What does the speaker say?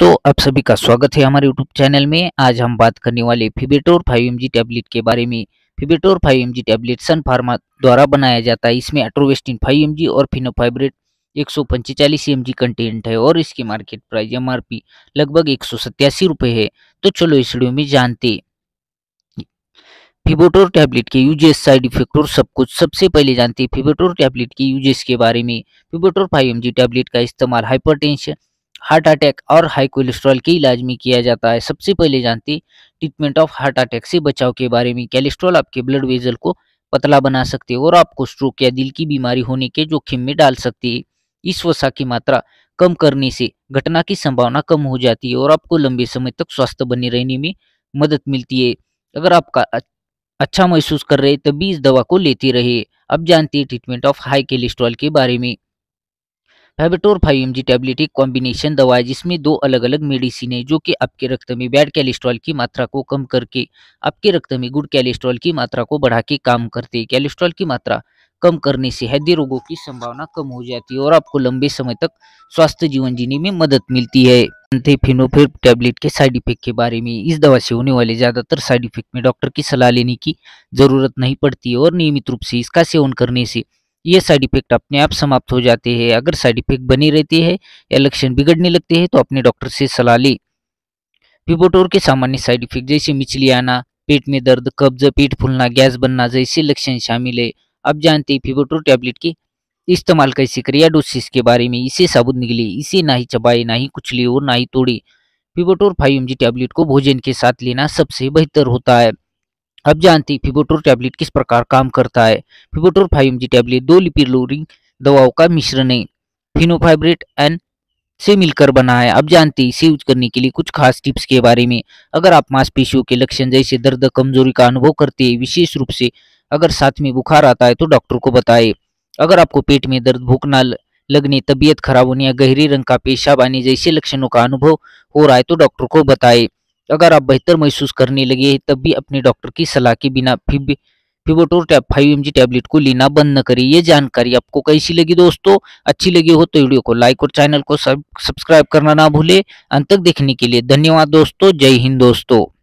दोस्तों आप सभी का स्वागत है हमारे यूट्यूब चैनल में आज हम बात करने वाले फिबेटोर 5 एम टैबलेट के बारे में फिबेटोर 5 एम टैबलेट सन फार्मा द्वारा बनाया जाता है इसमें एट्रोवेस्टिन 5 एम और फिनोफाइब्रेट एक सौ कंटेंट है और इसकी मार्केट प्राइस एम लगभग एक सौ है तो चलो इस वीडियो में जानते फिबोटोर टैबलेट के यूजेस साइड इफेक्ट और सब कुछ सबसे पहले जानते हैं फिबोटोर टैबलेट के यूजेस के बारे में फिबोटोर 5 एम टैबलेट का इस्तेमाल हाइपरटेंशन हार्ट अटैक और हाई कोलेस्ट्रॉल के इलाज में किया जाता है सबसे पहले जानते ट्रीटमेंट ऑफ हार्ट अटैक से बचाव के बारे में कैलेस्ट्रॉल आपके ब्लड वेजल को पतला बना सकते और आपको स्ट्रोक या दिल की बीमारी होने के जोखिम में डाल सकती है इस वसा की मात्रा कम करने से घटना की संभावना कम हो जाती है और आपको लंबे समय तक स्वस्थ बने रहने में मदद मिलती है अगर आपका अच्छा महसूस कर रहे तभी इस दवा को लेते रहे अब जानते हैं ट्रीटमेंट ऑफ हाई कोलेस्ट्रॉल के बारे में फेबेटोर फाइव एम टैबलेट एक कॉम्बिनेशन दवा है जिसमें दो अलग अलग मेडिसिन है जो कि आपके रक्त में बैड कैलेस्ट्रॉल की मात्रा को कम करके आपके रक्त में गुड कैलेस्ट्रॉल की मात्रा को बढ़ा के काम करते हैं कैलेस्ट्रॉल की मात्रा कम करने से हृदय रोगों की संभावना कम हो जाती है और आपको लंबे समय तक स्वास्थ्य जीवन जीने में मदद मिलती है फिनोफिर टैबलेट के साइड इफेक्ट के बारे में इस दवा से होने वाले ज़्यादातर साइड इफेक्ट में डॉक्टर की सलाह लेने की ज़रूरत नहीं पड़ती और नियमित रूप से इसका सेवन करने से ये साइड इफेक्ट अपने आप समाप्त हो जाते हैं अगर साइड इफेक्ट बनी रहती है या लक्षण बिगड़ने लगते हैं तो अपने डॉक्टर से सलाह ली पिपोटोर के सामान्य साइड इफेक्ट जैसे मिचली आना पेट में दर्द कब्ज पेट फूलना गैस बनना जैसे लक्षण शामिल है अब जानते हैं पिपोटोर टैबलेट के इस्तेमाल कैसे करें या के बारे में इसे साबुत निकले इसे ना ही चबाए ना ही कुछली और ना ही तोड़ी फिबोटोर फाइव एम टैबलेट को भोजन के साथ लेना सबसे बेहतर होता है अब जानते हैं फिबोटोर टैबलेट किस प्रकार काम करता है फिबोटोर फाइव एम टैबलेट दो लिपिड लोरिंग दवाओं का मिश्रण है फिनोफाइब्रेट एंड से मिलकर बना है अब जानते हैं इसे यूज करने के लिए कुछ खास टिप्स के बारे में अगर आप मांसपेशियों के लक्षण जैसे दर्द कमजोरी का अनुभव करते हैं विशेष रूप से अगर साथ में बुखार आता है तो डॉक्टर को बताए अगर आपको पेट में दर्द भूख न लगने तबीयत खराब होने या गहरे रंग का पेशाब आने जैसे लक्षणों का अनुभव हो रहा है तो डॉक्टर को बताएं अगर आप बेहतर महसूस करने लगे तब भी अपने डॉक्टर की सलाह के बिना फिब Fibator tab five M tablet को लेना बंद न करें ये जानकारी आपको कैसी लगी दोस्तों अच्छी लगी हो तो वीडियो को लाइक और चैनल को सब्सक्राइब करना ना भूले अंत तक देखने के लिए धन्यवाद दोस्तों जय हिंद दोस्तों